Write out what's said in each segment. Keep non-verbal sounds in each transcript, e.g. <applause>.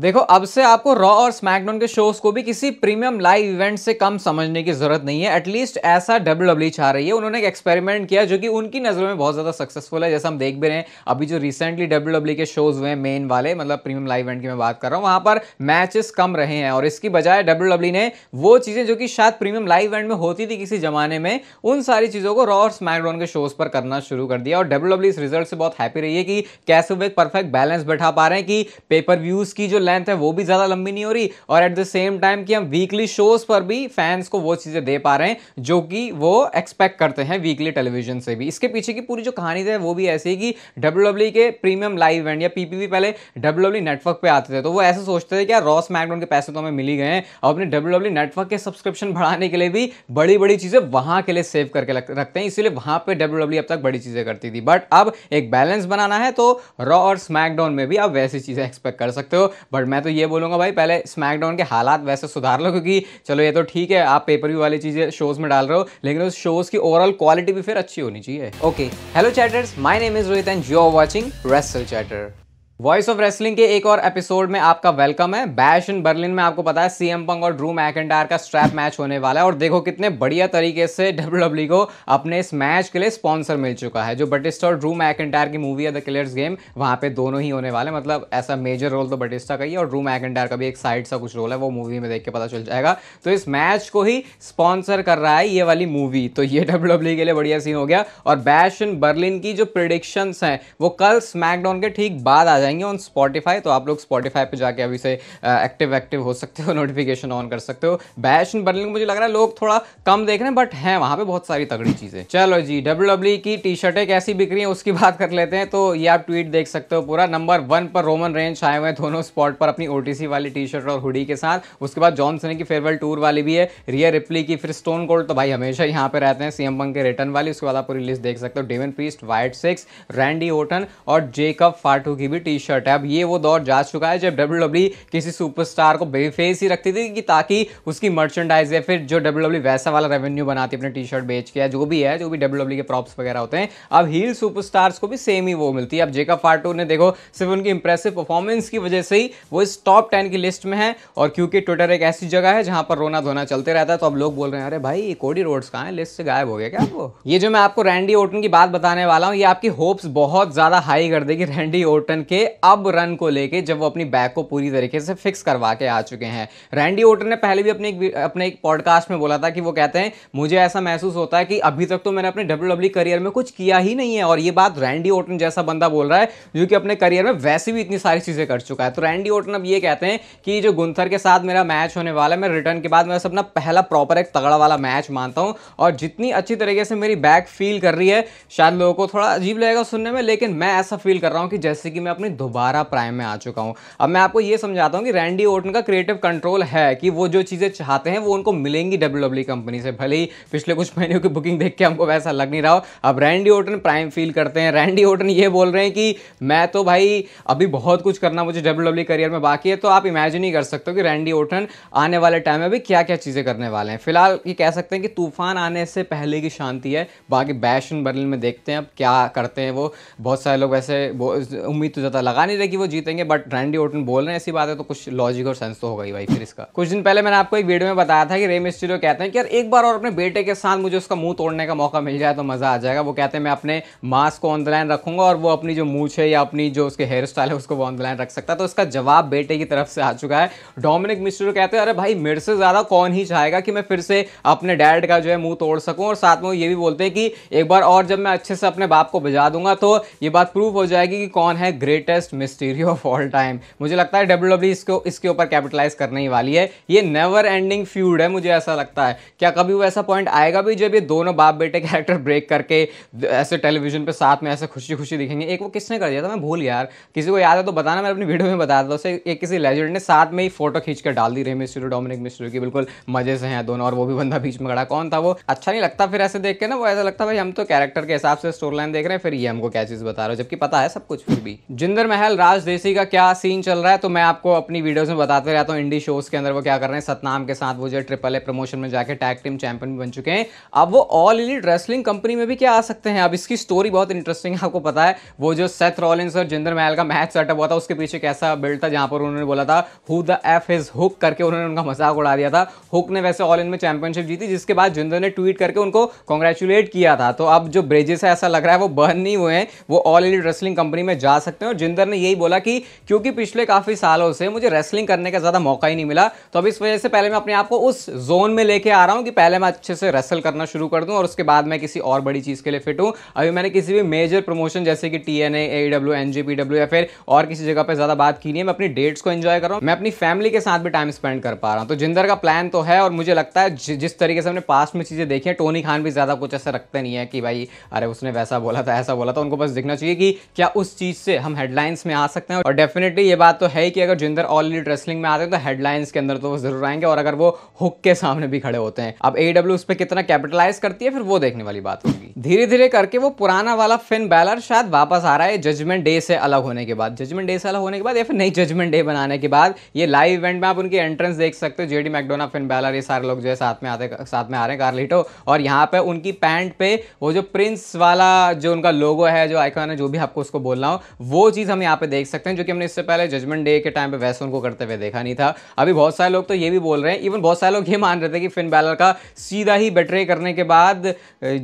देखो अब से आपको रॉ और स्मैकडाउन के शोज को भी किसी प्रीमियम लाइव इवेंट से कम समझने की जरूरत नहीं है एटलीस्ट ऐसा डब्ल्यू डब्ल्यू चाह रही है उन्होंने एक एक्सपेरिमेंट किया जो कि उनकी नज़रों में बहुत ज़्यादा सक्सेसफुल है जैसा हम देख भी रहे हैं अभी जो रिसेंटली डब्ल्यू डब्ल्यू के शोज हुए मेन वाले मतलब प्रीमियम लाइव इवेंट की मैं बात कर रहा हूँ वहाँ पर मैचेस कम रहे हैं और इसकी बजाय डब्ल्यू डब्ल्यू e ने वो चीज़ें जो कि शायद प्रीमियम लाइव इवेंट में होती थी किसी जमाने में उन सारी चीज़ों को रॉ और स्मैकडाउन के शोज पर करना शुरू कर दिया और डब्ल्यू डब्ल्यू e इस रिजल्ट से बहुत हैप्पी रही है कि कैसे वो एक परफेक्ट बैलेंस बैठा पा रहे हैं कि पेपर व्यूज़ की जो लेंथ है वो भी ज़्यादा लंबी नहीं हो रही और एट द सेम टाइम कि हम वीकली शोज़ पर भी फैंस को वो चीज़ें दे पा रहे हैं जो कि वो एक्सपेक्ट करते हैं वीकली टेलीविजन से भी इसके पीछे की पूरी जो कहानी है वो भी ऐसी कि डब्ल्यू e के प्रीमियम लाइव इवेंट या पीपीवी पहले डब्ल्यू नेटवर्क पर आते थे तो वो ऐसे सोचते थे कि यार रॉस मैकडोन के पैसे तो हमें मिली गए हैं और अपने डब्ल्यू नेटवर्क e के सब्सक्रिप्शन बढ़ाने के लिए भी बड़ी बड़ी चीज़ें वहां के लिए सेव करके रखते हैं इसीलिए वहां पर डब्ल्यू e अब तक बड़ी चीज़ें करती थी बट अब एक बैलेंस बनाना है तो रॉ और स्मैकडाउन में भी आप वैसी चीज़ें एक्सपेक्ट कर सकते हो बट बट मैं तो ये बोलूँगा भाई पहले स्मैकडाउन के हालात वैसे सुधार लो क्योंकि चलो ये तो ठीक है आप पेपर व्यू वाली चीज़ें शोज़ में डाल रहे हो लेकिन उस शोज़ की ओवरऑल क्वालिटी भी फिर अच्छी होनी चाहिए okay hello chatters my name is Rohit and you are watching wrestle chatter voice of wrestling के एक और एपिसोड में आपका वेलकम है बैश इन बर्लिन में आपको पता है सीएम पंग और ड्रू मैकेंटायर का स्ट्रैप मैच होने वाला है और देखो कितने बढ़िया तरीके से डब्ल्यू e को अपने इस मैच के लिए स्पॉन्सर मिल चुका है जो बटिस्टा और ड्रू मैकेंटायर की मूवी है द किलर्स गेम वहाँ पे दोनों ही होने वाले मतलब ऐसा मेजर रोल तो बटिस्टा का ही और ड्रू मैकेंटायर का भी एक साइड सा कुछ रोल है वो मूवी में देख के पता चल जाएगा तो इस मैच को ही स्पॉन्सर कर रहा है ये वाली मूवी तो ये डब्ल्यू e के लिए बढ़िया सीन हो गया और बैश इन बर्लिन की जो प्रिडिक्शंस हैं वो कल स्मैकडाउन के ठीक बाद आ जाए जाएंगे ऑन स्पॉटिफाई तो आप लोग स्पॉटिफाई पे जाके अभी से एक्टिव एक्टिव हो सकते हो नोटिफिकेशन <laughs> ऑन कर सकते हो बैश इन बर्लिन मुझे लग रहा है लोग थोड़ा कम देख रहे हैं बट हैं वहाँ पे बहुत सारी तगड़ी चीज़ें चलो जी डब्ल्यू e की टी शर्टें कैसी बिक रही हैं उसकी बात कर लेते हैं तो ये आप ट्वीट देख सकते हो पूरा नंबर वन पर रोमन रेंज आए हुए हैं दोनों स्पॉट पर अपनी ओ वाली टी शर्ट और हुडी के साथ उसके बाद जॉनसन की फेयरवेल टूर वाली भी है रिया रिप्ली की फिर स्टोन कोल्ड तो भाई हमेशा यहाँ पे रहते हैं सीएम पंग के रिटर्न वाली उसके बाद आप पूरी लिस्ट देख सकते हो Devon Priest Wyatt Sicks Randy Orton और जेकब फाटू की भी टी टी शर्ट है अब ये वो दौर जा चुका है जब डब्ल्यू e किसी सुपरस्टार को बेफेस ही रखती थी कि ताकि उसकी मर्चेंडाइज या फिर जो डब्ल्यू e वैसा वाला रेवेन्यू बनाती अपने टी शर्ट बेच के या जो भी है जो भी डब्ल्यू e के प्रॉप्स वगैरह होते हैं अब हील सुपर को भी सेम ही वो मिलती है अब जेका फार्टो ने देखो सिर्फ उनकी इंप्रेसिव परफॉर्मेंस की वजह से ही वो इस टॉप टेन की लिस्ट में है और क्योंकि ट्विटर एक ऐसी जगह है जहां पर रोना धोना चलते रहता है तो अब लोग बोल रहे हैं अरे भाई कोडी रोड्स कहाँ है लिस्ट से गायब हो गया क्या वो ये जो मैं आपको रैंडी ओटन की बात बताने वाला हूँ ये आपकी होप्स बहुत ज़्यादा हाई कर देगी रैंडी ओटन के अब रन को लेके जब वो अपनी बैक को पूरी तरीके से फिक्स करवा के आ चुके हैं रैंडी ओटन ने पहले भी अपने एक अपने एक पॉडकास्ट में बोला था कि वो कहते हैं मुझे ऐसा महसूस होता है कि अभी तक तो मैंने अपने डब्ल्यू करियर e में कुछ किया ही नहीं है और ये बात रैंडी ओटन जैसा बंदा बोल रहा है जो कि अपने करियर में वैसे भी इतनी सारी चीज़ें कर चुका है तो रैंडी ओटन अब ये कहते हैं कि जो गुंथर के साथ मेरा मैच होने वाला है मैं रिटर्न के बाद मैं अपना पहला प्रॉपर एक तगड़ा वाला मैच मानता हूँ और जितनी अच्छी तरीके से मेरी बैक फील कर रही है शायद लोगों को थोड़ा अजीब लगेगा सुनने में लेकिन मैं ऐसा फील कर रहा हूँ कि जैसे कि मैं अपनी मैं दोबारा प्राइम में आ चुका हूँ अब मैं आपको ये समझाता हूँ कि रैंडी ओटन का क्रिएटिव कंट्रोल है कि वो जो चीज़ें चाहते हैं वो उनको मिलेंगी डब्ल्यू कंपनी e से भले ही पिछले कुछ महीनों की बुकिंग देख के हमको वैसा लग नहीं रहा हो अब रैंडी ओटन प्राइम फील करते हैं रैंडी ओटन ये बोल रहे हैं कि मैं तो भाई अभी बहुत कुछ करना मुझे डब्ल्यू करियर e में बाकी है तो आप इमेजिन ही कर सकते हो कि रैंडी ओटन आने वाले टाइम में भी क्या क्या चीज़ें करने वाले हैं फिलहाल ये कह सकते हैं कि तूफान आने से पहले की शांति है बाकी बैशन बर्लिन में देखते हैं अब क्या करते हैं वो बहुत सारे लोग वैसे उम्मीद तो ज़्यादा ऐसा लगा नहीं रहा कि वो जीतेंगे बट रैंडी ओटन बोल रहे हैं ऐसी बात है तो कुछ लॉजिक और सेंस तो हो गई भाई फिर इसका कुछ दिन पहले मैंने आपको एक वीडियो में बताया था कि रे मिस्ट्री कहते हैं कि यार एक बार और अपने बेटे के साथ मुझे उसका मुंह तोड़ने का मौका मिल जाए तो मजा आ जाएगा वो कहते हैं मैं अपने मास्क को ऑन द लाइन रखूंगा और वो अपनी जो मूछ है या अपनी जो उसके हेयर स्टाइल है उसको वो ऑन द लाइन रख सकता तो उसका जवाब बेटे की तरफ से आ चुका है डोमिनिक मिस्ट्री कहते हैं अरे भाई मेरे से ज़्यादा कौन ही चाहेगा कि मैं फिर से अपने डैड का जो है मुंह तोड़ सकूं और साथ में ये भी बोलते हैं कि एक बार और जब मैं अच्छे से अपने बाप को बजा दूंगा तो ये बात प्रूफ हो जाएगी कि कौन है great greatest Mysterio of all time मुझे लगता है डब्ल्यू डब्ल्यू e इसको इसके ऊपर कैपिटलाइज करने ही वाली है ये नेवर एंडिंग फ्यूड है मुझे ऐसा लगता है क्या कभी वो ऐसा पॉइंट आएगा भी जब ये दोनों बाप बेटे कैरेक्टर ब्रेक करके ऐसे टेलीविजन पर साथ में ऐसे खुशी खुशी दिखेंगे एक वो किसने कर दिया था मैं भूल यार किसी को याद है तो बताना मैं अपनी वीडियो में बता देता उसे एक किसी लेजेंड ने साथ में ही फोटो खींच कर डाल दी रही मिस्ट्री डोमिनिक मिस्ट्री की बिल्कुल मजे से हैं दोनों और वो भी बंदा बीच में खड़ा कौन था वो अच्छा नहीं लगता फिर ऐसे देख के ना वो ऐसा लगता भाई हम तो कैरेक्टर के हिसाब से स्टोरी लाइन देख रहे हैं फिर ये हमको क्या चीज़ बता रहे हो जबकि पता है सब कुछ फिर भी जिंदर सुरेंद्र महल राज देसी का क्या सीन चल रहा है तो मैं आपको अपनी वीडियोस में बताते रहता हूँ इंडी शोज के अंदर वो क्या कर रहे हैं सतनाम के साथ वो जो ट्रिपल ए प्रमोशन में जाके टैग टीम चैंपियन बन चुके हैं अब वो ऑल इलीट रेसलिंग कंपनी में भी क्या आ सकते हैं अब इसकी स्टोरी बहुत इंटरेस्टिंग है आपको पता है वो जो सेथ रॉलिन्स और जिंदर महल का मैच सेटअप हुआ था उसके पीछे कैसा बिल्ड था जहाँ पर उन्होंने बोला था who the F is Hook करके उन्होंने उनका मजाक उड़ा दिया था हुक ने वैसे ऑल इन में चैंपियनशिप जीती जिसके बाद जिंदर ने ट्वीट करके उनको कॉन्ग्रेचुलेट किया था तो अब जो ब्रेजेस है ऐसा लग रहा है वो बर्न नहीं हुए हैं वो ऑल इलीट रेसलिंग कंपनी में जा सकते हैं और सुरेंद्र ने यही बोला कि क्योंकि पिछले काफ़ी सालों से मुझे रेसलिंग करने का ज़्यादा मौका ही नहीं मिला तो अब इस वजह से पहले मैं अपने आप को उस जोन में लेके आ रहा हूँ कि पहले मैं अच्छे से रेसल करना शुरू कर दूँ और उसके बाद मैं किसी और बड़ी चीज़ के लिए फिट हूँ अभी मैंने किसी भी मेजर प्रमोशन जैसे कि T N AW W N G P W या फिर और किसी जगह पर ज़्यादा बात की नहीं है मैं अपनी डेट्स को एंजॉय कर रहा हूँ मैं अपनी फैमिली के साथ भी टाइम स्पेंड कर पा रहा हूँ तो जिंदर का प्लान तो है और मुझे लगता है जिस तरीके से हमने पास्ट में चीज़ें देखी हैं टोनी खान भी ज़्यादा कुछ ऐसा रखते नहीं है कि भाई अरे उसने वैसा बोला था ऐसा बोला था उनको बस दिखना चाहिए कि क्या उस चीज़ से हम हेडलाइन हेडलाइंस में आ सकते हैं और डेफिनेटली ये बात तो है कि अगर जिंदर ऑल एलिट रेसलिंग में आते हैं तो हेडलाइंस के अंदर तो वो जरूर आएंगे और अगर वो हुक के सामने भी खड़े होते हैं अब एडब्ल्यू e उस पर कितना कैपिटलाइज करती है फिर वो देखने वाली बात होगी धीरे धीरे करके वो पुराना वाला फिन बैलर शायद वापस आ रहा है जजमेंट डे से अलग होने के बाद जजमेंट डे से अलग होने के बाद या फिर नई जजमेंट डे बनाने के बाद ये लाइव इवेंट में आप उनकी एंट्रेंस देख सकते हो जेडी मैकडोना फिन बैलर ये सारे लोग जो है साथ में आते साथ में आ रहे हैं कार्लिटो और यहाँ पे उनकी पैंट पे वो जो प्रिंस वाला जो उनका लोगो है जो आइकॉन है जो भी आपको उसको बोलना हो वो चीज़ चीज़ हम यहाँ पे देख सकते हैं जो कि हमने इससे पहले जजमेंट डे के टाइम पे वैसे उनको करते हुए देखा नहीं था अभी बहुत सारे लोग तो ये भी बोल रहे हैं इवन बहुत सारे लोग ये मान रहे थे कि फिन बैलर का सीधा ही बेटरे करने के बाद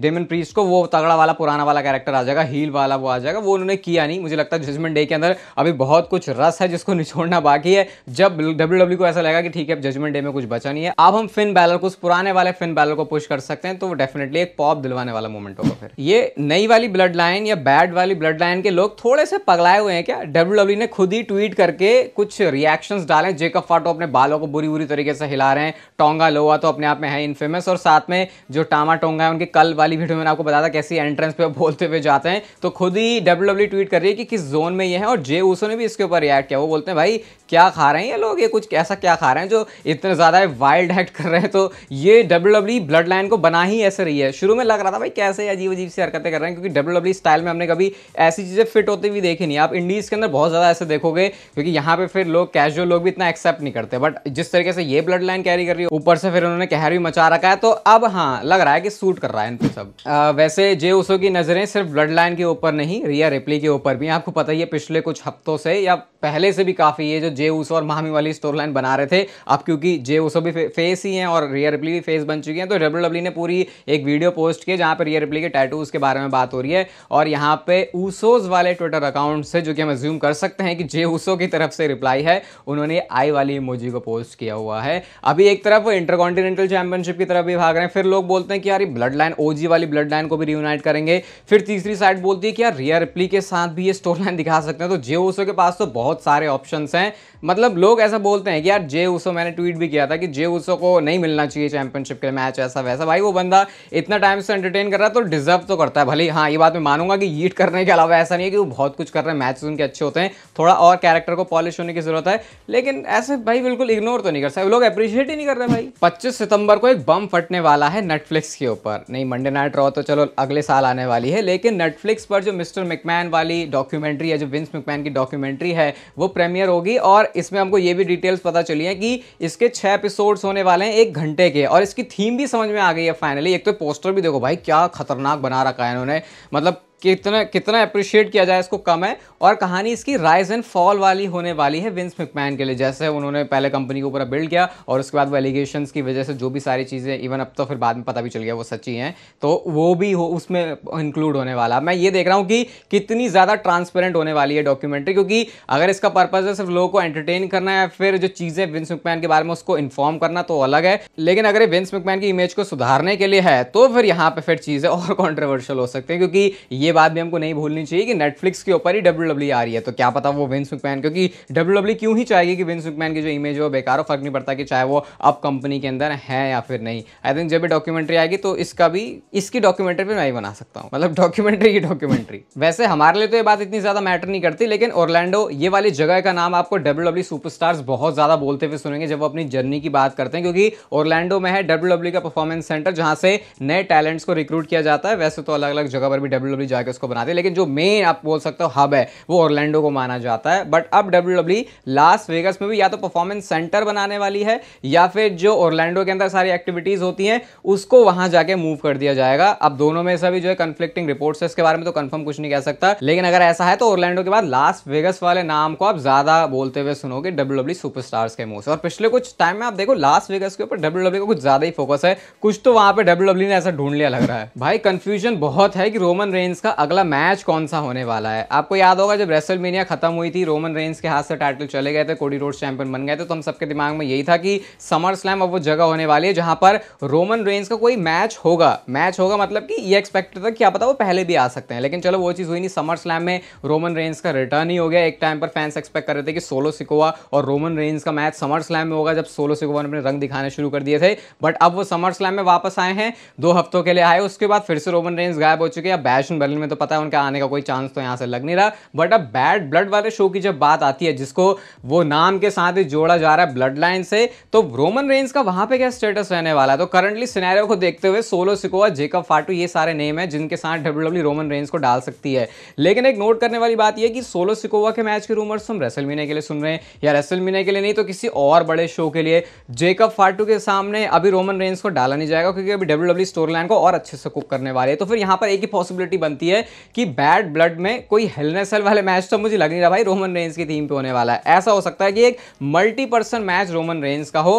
डेमन प्रीस को वो तगड़ा वाला पुराना वाला कैरेक्टर आ जाएगा हील वाला वो आ जाएगा वो उन्होंने किया नहीं मुझे लगता है जजमेंट डे के अंदर अभी बहुत कुछ रस है जिसको <laughs> निचोड़ना बाकी है जब डब्ल्यू को ऐसा लगेगा कि ठीक है अब जजमेंट डे में कुछ बचा नहीं है अब हम फिन बैलर को उस पुराने वाले फिन बैलर को पुश कर सकते हैं तो डेफिनेटली एक पॉप दिलवाने वाला मोमेंट होगा फिर ये नई वाली ब्लड लाइन या बैड वाली ब्लड लाइन के लोग थोड़े से पगलाए हुए हैं क्या डब्ल्यू e ने खुद ही ट्वीट करके कुछ रिएक्शंस डाले जेकब फाटो अपने बालों को बुरी बुरी तरीके से हिला रहे हैं टोंगा लोवा तो अपने आप में है इनफेमस और साथ में जो टामा टोंगा है उनके कल वाली वीडियो में आपको बताया था कैसी एंट्रेंस पे बोलते हुए जाते हैं तो खुद ही डब्ल्यू ट्वीट e कर रही है कि किस जोन में ये है और जे ऊसो ने भी इसके ऊपर रिएक्ट किया वो बोलते हैं भाई क्या खा रहे हैं ये लोग ये कुछ ऐसा क्या खा रहे हैं जो इतने ज़्यादा वाइल्ड एक्ट कर रहे हैं तो ये डब्ल्यू डब्ल्यू ब्लड लाइन को बना ही ऐसे रही है शुरू में लग रहा था भाई कैसे अजीब अजीब सी हरकतें कर रहे हैं क्योंकि डब्ल्यू डब्ल्यू स्टाइल में हमने कभी ऐसी चीज़ें फिट होती हुई देखी नहीं आप इंडीज़ के अंदर बहुत ज़्यादा ऐसे देखोगे क्योंकि यहाँ पर फिर लोग कैजुअल लोग भी इतना एक्सेप्ट नहीं करते बट जिस तरीके से ये ब्लड लाइन कैरी कर रही है ऊपर से फिर उन्होंने कहर भी मचा रखा है तो अब हाँ लग रहा है कि सूट कर रहा है इन पर सब वैसे जे उसो की नज़रें सिर्फ ब्लड लाइन के ऊपर नहीं रिया रिप्ली के ऊपर भी आपको पता ही है पिछले कुछ हफ्तों से या पहले से भी काफ़ी ये जो जे ऊसो और महामी वाली स्टोर लाइन बना रहे थे अब क्योंकि जे ऊसो भी फे, फेस ही हैं और रियर रिप्ली भी फेस बन चुकी हैं तो डब्ल्यू डब्ल्यू ने पूरी एक वीडियो पोस्ट की जहाँ पर रियर रिप्ली के टैटूज के बारे में बात हो रही है और यहाँ पे ऊसोज वाले ट्विटर अकाउंट से जो कि हम ज्यूम कर सकते हैं कि जे ऊसो की तरफ से रिप्लाई है उन्होंने आई वाली इमोजी को पोस्ट किया हुआ है अभी एक तरफ इंटरकॉन्टिनेंटल चैंपियनशिप की तरफ भी भाग रहे हैं फिर लोग बोलते हैं कि यार ब्लड लाइन ओजी वाली ब्लड लाइन को भी रियूनाइट करेंगे फिर तीसरी साइड बोलती है कि यार रियर रिप्ली के साथ भी ये स्टोर लाइन दिखा सकते हैं तो जे ऊसो के पास तो बहुत सारे ऑप्शन हैं मतलब लोग ऐसा बोलते हैं कि यार जे उसो मैंने ट्वीट भी किया था कि जे उसो को नहीं मिलना चाहिए चैंपियनशिप के मैच ऐसा वैसा भाई वो बंदा इतना टाइम से एंटरटेन कर रहा है तो डिजर्व तो करता है भले हाँ ये बात मैं मानूंगा कि ईट करने के अलावा ऐसा नहीं है कि वो बहुत कुछ कर रहे हैं मैच उनके अच्छे होते हैं थोड़ा और कैरेक्टर को पॉलिश होने की जरूरत है लेकिन ऐसे भाई बिल्कुल इग्नोर तो नहीं कर सकते लोग अप्रिशिएट ही नहीं कर रहे भाई पच्चीस सितंबर को एक बम फटने वाला है नेटफ्लिक्स के ऊपर नहीं मंडे नाइट रहो तो चलो अगले साल आने वाली है लेकिन नेटफ्लिक्स पर जो मिस्टर मिकमैन वाली डॉक्यूमेंट्री है जो विंस मिकमैन की डॉक्यूमेंट्री है वो प्रीमियर होगी और और इसमें हमको ये भी डिटेल्स पता चली है कि इसके छः एपिसोड्स होने वाले हैं एक घंटे के और इसकी थीम भी समझ में आ गई है फाइनली एक तो पोस्टर भी देखो भाई क्या खतरनाक बना रखा है इन्होंने मतलब कितना कितना अप्रिशिएट किया जाए इसको कम है और कहानी इसकी राइज एंड फॉल वाली होने वाली है विंस मिकमैन के लिए जैसे उन्होंने पहले कंपनी के ऊपर बिल्ड किया और उसके बाद वो एलिगेशन की वजह से जो भी सारी चीज़ें इवन अब तो फिर बाद में पता भी चल गया वो सच्ची हैं तो वो भी हो उसमें इंक्लूड होने वाला मैं ये देख रहा हूँ कि कितनी ज़्यादा ट्रांसपेरेंट होने वाली है डॉक्यूमेंट्री क्योंकि अगर इसका पर्पज़ है सिर्फ लोगों को एंटरटेन करना या फिर जो चीज़ें विंस मिकमैन के बारे में उसको इन्फॉर्म करना तो अलग है लेकिन अगर ये विंस मिकमैन की इमेज को सुधारने के लिए है तो फिर यहाँ पर फिर चीज़ें और कॉन्ट्रोवर्शियल हो सकती हैं क्योंकि ये बात भी हमको नहीं भूलनी चाहिए कि नेटफ्लिक्स के ऊपर ही डब्ल्यू डब्ल्यू e आ रही है तो क्या पता वो विंस मैन क्योंकि डब्ल्यू e क्यों ही चाहेगी कि विंस मैन की जो इमेज हो बेकार हो फर्क नहीं पड़ता कि चाहे वो अब कंपनी के अंदर है या फिर नहीं आई थिंक जब भी डॉक्यूमेंट्री आएगी तो इसका भी इसकी डॉक्यूमेंट्री भी मैं ही बना सकता हूँ मतलब डॉक्यूमेंट्री की डॉक्यूमेंट्री वैसे हमारे लिए तो ये बात इतनी ज़्यादा मैटर नहीं करती लेकिन ओरलैंडो ये वाली जगह का नाम आपको डब्ल्यू डब्ल्यू सुपरस्टार्स बहुत ज़्यादा बोलते हुए सुनेंगे जब वो अपनी जर्नी की बात करते हैं क्योंकि ओरलैंडो में है डब्ल्यू e का परफॉर्मेंस सेंटर जहां से नए टैलेंट्स को रिक्रूट किया जाता है वैसे तो अलग अलग जगह पर भी डब्ल्यू जाकर उसको बनाते हैं लेकिन जो मेन आप बोल सकते हो हब है वो ऑर्लैंडो को माना जाता है बट अब डब्ल्यू लास वेगस में भी या तो परफॉर्मेंस सेंटर बनाने वाली है या फिर जो ऑर्लैंडो के अंदर सारी एक्टिविटीज़ होती हैं उसको वहां जाके मूव कर दिया जाएगा अब दोनों में से भी जो है कंफ्लिक्टिंग रिपोर्ट्स है इसके बारे में तो कंफर्म कुछ नहीं कह सकता लेकिन अगर ऐसा है तो ऑर्लैंडो के बाद लास वेगस वाले नाम को आप ज़्यादा बोलते हुए सुनोगे डब्ल्यू सुपरस्टार्स e के मुंह से और पिछले कुछ टाइम में आप देखो लास वेगस के ऊपर डब्ल्यू e का कुछ ज़्यादा ही फोकस है कुछ तो वहां पर डब्ल्यू e ने ऐसा ढूंढ लिया लग रहा है भाई कंफ्यूजन बहुत है कि रोमन रेंज का अगला मैच कौन सा होने वाला है आपको याद होगा जब रेसल खत्म हुई थी रोमन रेंस के हाथ से टाइटल चले गए थे कोडी रोड चैंपियन बन गए थे तो हम सबके दिमाग में यही था कि समर स्लैम अब वो जगह होने वाली है जहां पर रोमन रेंस का कोई मैच होगा मैच होगा मतलब कि ये एक्सपेक्टेड था क्या पता वो पहले भी आ सकते हैं लेकिन चलो वो चीज़ हुई नहीं समर स्लैम में रोमन रेंस का रिटर्न ही हो गया एक टाइम पर फैंस एक्सपेक्ट कर रहे थे कि सोलो सिकोवा और रोमन रेंस का मैच समर स्लैम में होगा जब सोलो सिकोवा ने अपने रंग दिखाने शुरू कर दिए थे बट अब वो समर स्लैम में वापस आए हैं दो हफ्तों के लिए आए उसके बाद फिर से रोमन रेंस गायब हो चुके हैं बैशन बल फाइनल में तो पता है उनका आने का कोई चांस तो यहाँ से लग नहीं रहा बट अब बैड ब्लड वाले शो की जब बात आती है जिसको वो नाम के साथ ही जोड़ा जा रहा है ब्लड लाइन से तो रोमन रेंज का वहाँ पे क्या स्टेटस रहने वाला है तो करंटली सिनेरियो को देखते हुए सोलो सिकोवा जेकब फाटू ये सारे नेम है जिनके साथ डब्ल्यू रोमन रेंज को डाल सकती है लेकिन एक नोट करने वाली बात यह कि सोलो सिकोवा के मैच के रूमर्स तो हम रेसल के लिए सुन रहे हैं या रेसल के लिए नहीं तो किसी और बड़े शो के लिए जेकब फाटू के सामने अभी रोमन रेंज को डाला नहीं जाएगा क्योंकि अभी डब्ल्यू स्टोर लाइन को और अच्छे से कुक करने वाले है तो फिर यहाँ पर एक ही पॉसिबिलिटी बनती है आती है कि बैड ब्लड में कोई हेलनेसल वाले मैच तो मुझे लग नहीं रहा भाई रोमन रेंज की थीम पे होने वाला है ऐसा हो सकता है कि एक मल्टीपर्सन मैच रोमन रेंज का हो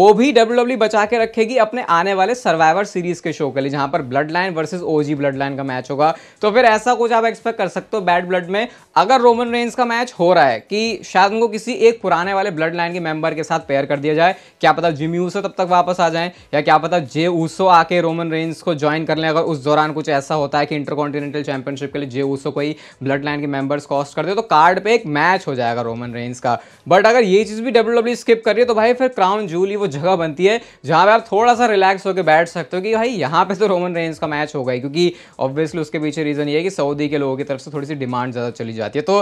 वो भी डब्ल्यू e बचा के रखेगी अपने आने वाले सर्वाइवर सीरीज के शो के लिए जहां पर bloodline versus OG bloodline का मैच होगा तो फिर ऐसा कुछ आप एक्सपेक्ट कर सकते हो बैड ब्लड में अगर रोमन रेंज का मैच हो रहा है कि शायद उनको किसी एक पुराने वाले ब्लड लाइन के मेंबर के साथ पेयर कर दिया जाए क्या पता जिमी ऊसो तब तक वापस आ जाए या क्या पता जे ऊसो आके रोमन रेंज को ज्वाइन कर लें अगर उस दौरान कुछ ऐसा होता है कि इंटरकॉन्टिनेंट इंटरकॉन्टिनेंटल चैंपियनशिप के लिए जे उसको कोई ब्लड लाइन के मेंबर्स कॉस्ट कर दे तो कार्ड पे एक मैच हो जाएगा रोमन रेंस का बट अगर ये चीज़ भी डब्ल्यू स्किप करिए तो भाई फिर क्राउन जूली वो जगह बनती है जहां पर आप थोड़ा सा रिलैक्स होकर बैठ सकते हो कि भाई यहाँ पे तो रोमन रेंस का मैच होगा ही क्योंकि ऑब्वियसली उसके पीछे रीज़न ये है कि सऊदी के लोगों की तरफ से थोड़ी सी डिमांड ज़्यादा चली जाती है तो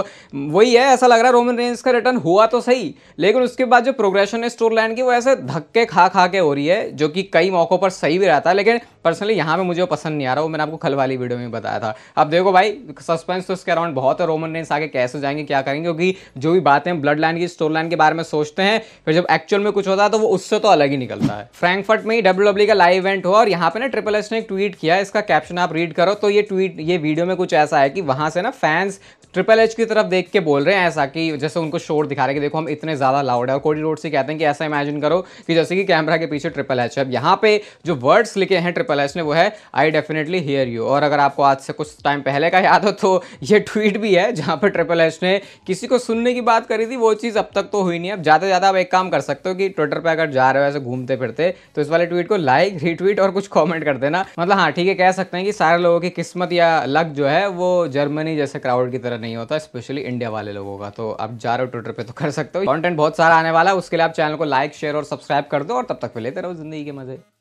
वही है ऐसा लग रहा है रोमन रेंस का रिटर्न हुआ तो सही लेकिन उसके बाद जो प्रोग्रेशन है स्टोर लाइन की वो ऐसे धक्के खा खा के हो रही है जो कि कई मौक़ों पर सही भी रहता है लेकिन पर्सनली यहाँ पे मुझे वो पसंद नहीं आ रहा वो मैंने आपको खल वाली वीडियो में बताया था अब देखो भाई सस्पेंस तो इसके अराउंड बहुत है रोमन रेंस आगे कैसे जाएंगे क्या करेंगे क्योंकि जो भी बातें ब्लड लाइन की स्टोर लाइन के बारे में सोचते हैं फिर जब एक्चुअल में कुछ होता है तो वो उससे तो अलग ही निकलता है फ्रैंकफर्ट में ही डब्ल्यू e का लाइव इवेंट हुआ और यहाँ पे ना ट्रिपल एस ने एक ट्वीट किया इसका कैप्शन आप रीड करो तो ये ट्वीट ये वीडियो में कुछ ऐसा है कि वहाँ से ना फैंस ट्रिपल एच की तरफ देख के बोल रहे हैं ऐसा कि जैसे उनको शोर दिखा रहे हैं कि देखो हम इतने ज़्यादा लाउड है और कोडी रोड से कहते हैं कि ऐसा इमेजिन करो कि जैसे कि कैमरा के पीछे ट्रिपल एच है अब यहाँ पे जो वर्ड्स लिखे हैं ट्रिपल एच ने वो है आई डेफिनेटली हेयर यू और अगर आपको आज से कुछ टाइम पहले का याद हो तो ये ट्वीट भी है जहाँ पर ट्रिपल एच ने किसी को सुनने की बात करी थी वो चीज़ अब तक तो हुई नहीं अब ज़्यादा ज़्यादा आप एक काम कर सकते हो कि ट्विटर पर अगर जा रहे हो ऐसे घूमते फिरते तो इस वाले ट्वीट को लाइक रिट्वीट और कुछ कॉमेंट कर देना मतलब हाँ ठीक है कह सकते हैं कि सारे लोगों की किस्मत या लक जो है वो जर्मनी जैसे क्राउड की तरह नहीं होता स्पेशली इंडिया वाले लोगों का तो आप जा रहे हो ट्विटर पर तो कर सकते हो कॉन्टेंट बहुत सारा आने वाला है उसके लिए आप चैनल को लाइक शेयर और सब्सक्राइब कर दो और तब तक पे लेते रहो जिंदगी के मजे